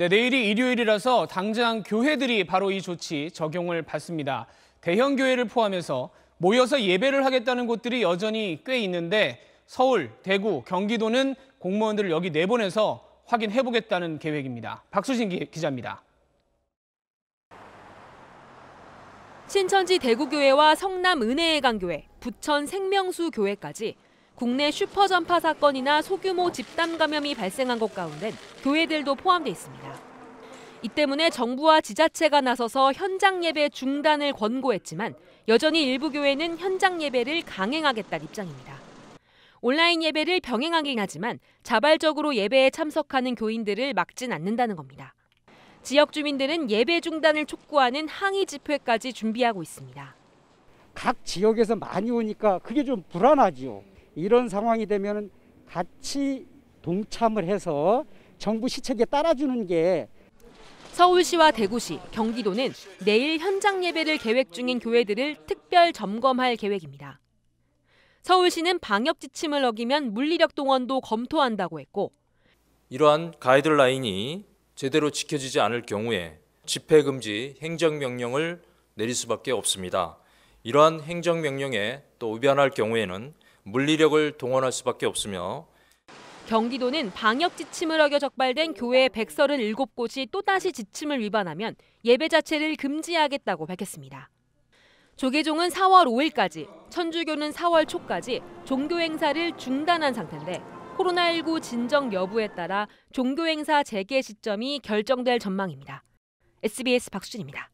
네, 내일이 일요일이라서 당장 교회들이 바로 이 조치 적용을 받습니다. 대형 교회를 포함해서 모여서 예배를 하겠다는 곳들이 여전히 꽤 있는데 서울, 대구, 경기도는 공무원들을 여기 내보내서 확인해 보겠다는 계획입니다. 박수진 기자입니다. 신천지 대구교회와 성남 은혜회관교회, 부천 생명수교회까지 국내 슈퍼전파 사건이나 소규모 집단 감염이 발생한 곳 가운데 교회들도 포함돼 있습니다. 이 때문에 정부와 지자체가 나서서 현장 예배 중단을 권고했지만 여전히 일부 교회는 현장 예배를 강행하겠다는 입장입니다. 온라인 예배를 병행하긴 하지만 자발적으로 예배에 참석하는 교인들을 막진 않는다는 겁니다. 지역 주민들은 예배 중단을 촉구하는 항의 집회까지 준비하고 있습니다. 각 지역에서 많이 오니까 그게 좀 불안하지요. 이런 상황이 되면 같이 동참을 해서 정부 시책에 따라주는 게 서울시와 대구시, 경기도는 내일 현장 예배를 계획 중인 교회들을 특별 점검할 계획입니다. 서울시는 방역 지침을 어기면 물리력 동원도 검토한다고 했고 이러한 가이드라인이 제대로 지켜지지 않을 경우에 집회 금지 행정명령을 내릴 수밖에 없습니다. 이러한 행정명령에 또 위반할 경우에는 물리력을 동원할 수밖에 없으며 경기도는 방역 지침을 어겨 적발된 교회 137곳이 또다시 지침을 위반하면 예배 자체를 금지하겠다고 밝혔습니다. 조계종은 4월 5일까지, 천주교는 4월 초까지 종교 행사를 중단한 상태인데 코로나19 진정 여부에 따라 종교 행사 재개 시점이 결정될 전망입니다. SBS 박수진입니다.